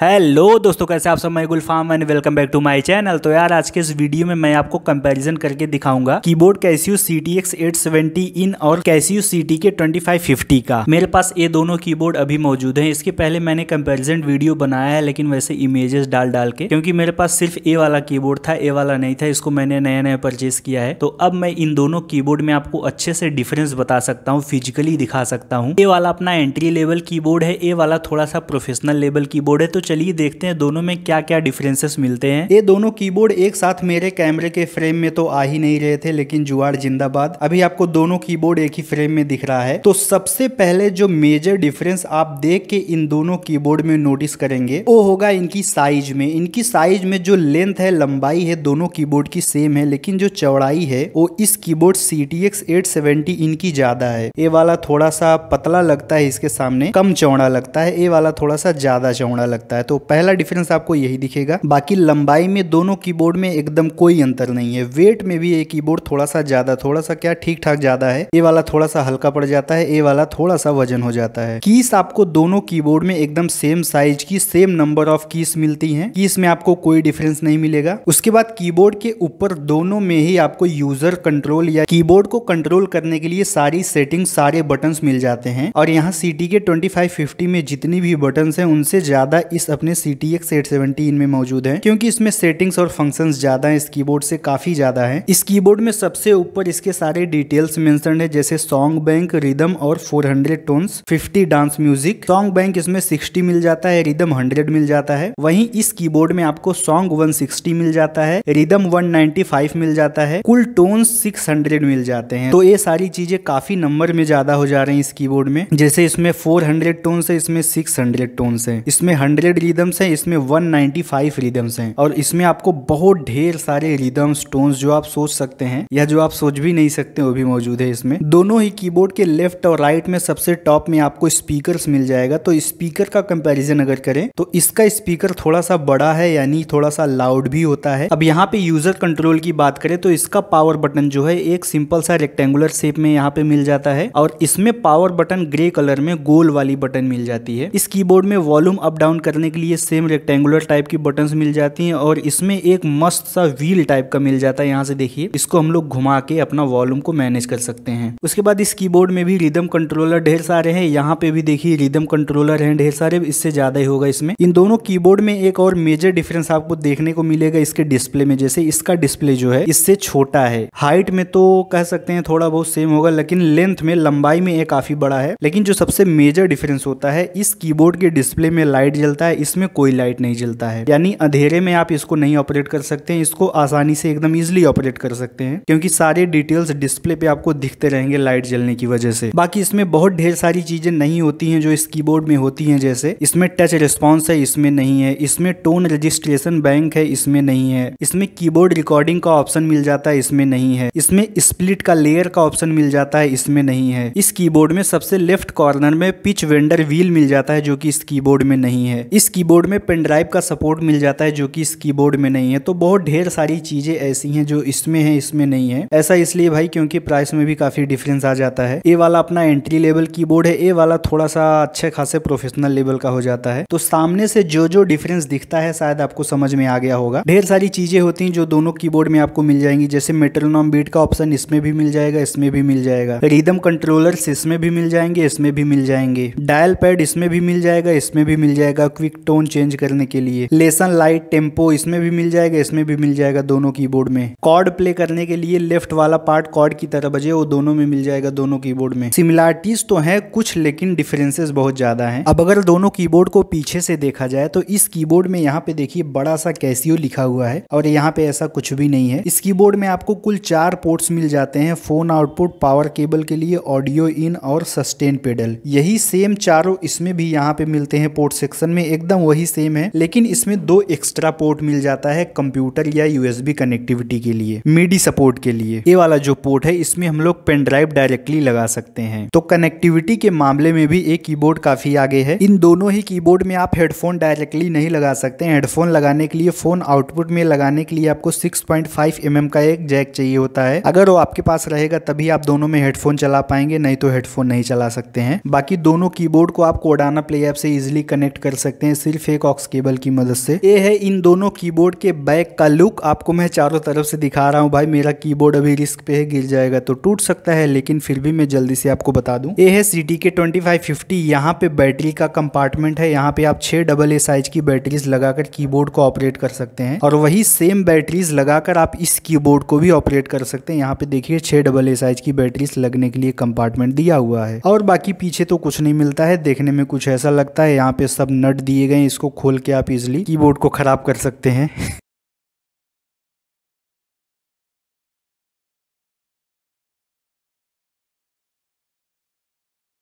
hello दोस्तों कैसे आप सब मैं Gulfam and welcome back to my channel तो यार आज के इस वीडियो में मैं आपको कंपैरिजन करके दिखाऊंगा keyboard Casio C T X eight seventy in और Casio C T K twenty five fifty का मेरे पास ये दोनों कीबोर्ड अभी मौजूद हैं इसके पहले मैंने कंपेरिजन वीडियो बनाया है लेकिन वैसे इमेजेस डाल डाल के क्योंकि मेरे पास सिर्फ ए वाला की था ए वाला नहीं था इसको मैंने नया नया परचेज किया है तो अब मैं इन दोनों की में आपको अच्छे से डिफरेंस बता सकता हूँ फिजिकली दिखा सकता हूँ ए वाला अपना एंट्री लेवल की है ए वाला थोड़ा सा प्रोफेशनल लेवल की है तो चलिए देखते हैं दोनों में क्या क्या डिफरेंसेस मिलते हैं ये दोनों कीबोर्ड एक साथ मेरे कैमरे के फ्रेम में तो आ ही नहीं रहे थे लेकिन जुआर जिंदाबाद अभी आपको दोनों कीबोर्ड एक ही फ्रेम में दिख रहा है तो सबसे पहले जो मेजर डिफरेंस आप देख के इन दोनों कीबोर्ड में नोटिस करेंगे वो होगा इनकी साइज में इनकी साइज में जो लेंथ है लंबाई है दोनों कीबोर्ड की सेम है लेकिन जो चौड़ाई है वो इस keyboard C T X eight seventy इनकी ज्यादा है ये वाला थोड़ा सा पतला लगता है इसके सामने कम चौड़ा लगता है ये वाला थोड़ा सा ज्यादा चौड़ा लगता है जाता है तो पहला डिफरेंस आपको यही दिखेगा बाकी लंबाई में दोनों कीबोर्ड में एकदम कोई अंतर नहीं है वेट में भी ये कीबोर्ड थोड़ा सा ज्यादा थोड़ा सा क्या ठीक ठाक ज्यादा है ये वाला थोड़ा सा हल्का पड़ जाता है ये वाला थोड़ा सा वजन हो जाता है कीस आपको दोनों कीबोर्ड में एकदम सेम साइज की सेम नंबर ऑफ कीस मिलती है कीस में आपको कोई डिफरेंस नहीं मिलेगा उसके बाद कीबोर्ड के ऊपर दोनों में ही आपको यूजर कंट्रोल या कीबोर्ड को कंट्रोल करने के लिए सारी सेटिंग सारे बटन मिल जाते हैं और यहाँ सीटी के ट्वेंटी में जितनी भी बटन है उनसे ज्यादा डिवाइस अपने C T X eight seventeen में मौजूद है क्योंकि इसमें सेटिंग्स और फंक्शन ज्यादा है इस कीबोर्ड से काफी ज्यादा है इस कीबोर्ड में सबसे ऊपर इसके सारे डिटेल्स मेंशन है जैसे सॉन्ग बैंक रिदम और 400 tones fifty dance music song bank इसमें 60 मिल जाता है रिदम 100 मिल जाता है वहीं इस कीबोर्ड में आपको सॉन्ग 160 मिल जाता है रिदम 195 मिल जाता है कुल टोन्स 600 मिल जाते हैं तो ये सारी चीजें काफी नंबर में ज्यादा हो जा रही है इस कीबोर्ड में जैसे इसमें फोर हंड्रेड टोन्स है इसमें सिक्स हंड्रेड टोन्स है इसमें हंड्रेड हंड्रेड रिदम्स हैं इसमें वन नाइन्टी फाइव रिदम्स हैं और इसमें आपको बहुत ढेर सारे रिदम्स टोन जो आप सोच सकते हैं या जो आप सोच भी नहीं सकते वो भी मौजूद है इसमें दोनों ही कीबोर्ड के लेफ्ट और राइट में सबसे टॉप में आपको स्पीकर मिल जाएगा तो स्पीकर का कंपेरिजन अगर करें तो इसका स्पीकर थोड़ा सा बड़ा है यानी थोड़ा सा लाउड भी होता है अब यहाँ पे यूजर कंट्रोल की बात करें तो इसका पावर बटन जो है एक सिंपल सा रेक्टेंगुलर शेप में यहाँ पे मिल जाता है और इसमें पावर बटन ग्रे कलर में गोल वाली बटन मिल जाती है इस कीबोर्ड में वॉल्यूम अप डाउन करने करने के लिए सेम रेक्टेंगुलर टाइप की बटन मिल जाती है और इसमें एक मस्त सा व्हील टाइप का मिल जाता है यहाँ से देखिए इसको हम लोग घुमा के अपना वॉल्यूम को मैनेज कर सकते हैं उसके बाद इस कीबोर्ड में भी रिदम कंट्रोलर ढेर सारे हैं यहाँ पे भी देखिए रिदम कंट्रोलर हैं ढेर सारे इससे ज्यादा ही होगा इसमें इन दोनों कीबोर्ड में एक और मेजर डिफरेंस आपको देखने को मिलेगा इसके डिस्प्ले में जैसे इसका डिस्प्ले जो है इससे छोटा है हाइट में तो कह सकते हैं थोड़ा बहुत सेम होगा लेकिन लेंथ में लंबाई में ये काफी बड़ा है लेकिन जो सबसे मेजर डिफरेंस होता है इस कीबोर्ड के डिस्प्ले में लाइट जलता है है इसमें कोई लाइट नहीं जलता है यानी अंधेरे में आप इसको नहीं ऑपरेट कर सकते हैं इसको आसानी से एकदम इजिली ऑपरेट कर सकते हैं क्योंकि सारे डिटेल्स डिस्प्ले पे आपको दिखते रहेंगे लाइट जलने की वजह से बाकी इसमें बहुत ढेर सारी चीजें नहीं होती हैं जो इस कीबोर्ड में होती हैं जैसे इसमें टच रिस्पॉन्स है इसमें नहीं है इसमें टोन रजिस्ट्रेशन बैंक है इसमें नहीं है इसमें कीबोर्ड रिकॉर्डिंग का ऑप्शन मिल जाता है इसमें नहीं है इसमें स्प्लिट का लेयर का ऑप्शन मिल जाता है इसमें नहीं है इस कीबोर्ड में सबसे लेफ्ट कॉर्नर में पिच वेंडर व्हील मिल जाता है जो कि इस कीबोर्ड में नहीं है इस इस कीबोर्ड में पेन ड्राइव का सपोर्ट मिल जाता है जो कि इस कीबोर्ड में नहीं है तो बहुत ढेर सारी चीज़ें ऐसी हैं जो इसमें है इसमें नहीं है ऐसा इसलिए भाई क्योंकि प्राइस में भी काफ़ी डिफरेंस आ जाता है ए वाला अपना एंट्री लेवल की है ए वाला थोड़ा सा अच्छे खासे प्रोफेशनल लेवल का हो जाता है तो सामने से जो जो डिफरेंस दिखता है शायद आपको समझ में आ गया होगा ढेर सारी चीज़ें होती हैं जो दोनों की में आपको मिल जाएंगी जैसे मेट्रोनॉम बीट का ऑप्शन इसमें भी मिल जाएगा इसमें भी मिल जाएगा रिदम कंट्रोलर इसमें भी मिल जाएंगे इसमें भी मिल जाएंगे डायल पैड इसमें भी मिल जाएगा इसमें भी मिल जाएगा क्विक डायनेमिक टोन चेंज करने के लिए लेसन लाइट टेम्पो इसमें भी मिल जाएगा इसमें भी मिल जाएगा दोनों कीबोर्ड में कॉर्ड प्ले करने के लिए लेफ्ट वाला पार्ट कॉर्ड की तरह बजे वो दोनों में मिल जाएगा दोनों कीबोर्ड में सिमिलरिटीज तो है कुछ लेकिन डिफरेंसेस बहुत ज्यादा है अब अगर दोनों कीबोर्ड को पीछे से देखा जाए तो इस कीबोर्ड में यहाँ पे देखिए बड़ा सा कैसियो लिखा हुआ है और यहाँ पे ऐसा कुछ भी नहीं है इस कीबोर्ड में आपको कुल चार पोर्ट्स मिल जाते हैं फोन आउटपुट पावर केबल के लिए ऑडियो इन और सस्टेन पेडल यही सेम चारों इसमें भी यहाँ पे मिलते हैं पोर्ट सेक्शन में एकदम वही सेम है लेकिन इसमें दो एक्स्ट्रा पोर्ट मिल जाता है कंप्यूटर या यूएसबी कनेक्टिविटी के लिए मीडी सपोर्ट के लिए ये वाला जो पोर्ट है इसमें हम लोग पेन ड्राइव डायरेक्टली लगा सकते हैं तो कनेक्टिविटी के मामले में भी एक कीबोर्ड काफी आगे है इन दोनों ही कीबोर्ड में आप हेडफोन डायरेक्टली नहीं लगा सकते हैं हेडफोन लगाने के लिए फोन आउटपुट में लगाने के लिए आपको 6.5 पॉइंट mm का एक जैक चाहिए होता है अगर वो आपके पास रहेगा तभी आप दोनों में हेडफोन चला पाएंगे नहीं तो हेडफोन नहीं चला सकते हैं बाकी दोनों कीबोर्ड को आप कोडाना प्ले ऐप से इजिली कनेक्ट कर सकते सकते हैं सिर्फ एक ऑक्स केबल की मदद से ये है इन दोनों कीबोर्ड के बैक का लुक आपको मैं चारों तरफ से दिखा रहा हूँ भाई मेरा कीबोर्ड अभी रिस्क पे है गिर जाएगा तो टूट सकता है लेकिन फिर भी मैं जल्दी से आपको बता दूं ये है C T K twenty five fifty यहाँ पे बैटरी का कंपार्टमेंट है यहाँ पे आप छह डबल ए साइज की बैटरीज लगाकर कीबोर्ड को ऑपरेट कर सकते हैं और वही सेम बैटरीज लगाकर आप इस कीबोर्ड को भी ऑपरेट कर सकते हैं यहाँ पे देखिए छह डबल ए साइज की बैटरीज लगने के लिए कंपार्टमेंट दिया हुआ है और बाकी पीछे तो कुछ नहीं मिलता है देखने में कुछ ऐसा लगता है यहाँ पे सब नट दिए गए इसको खोल के आप इजिली कीबोर्ड को खराब कर सकते हैं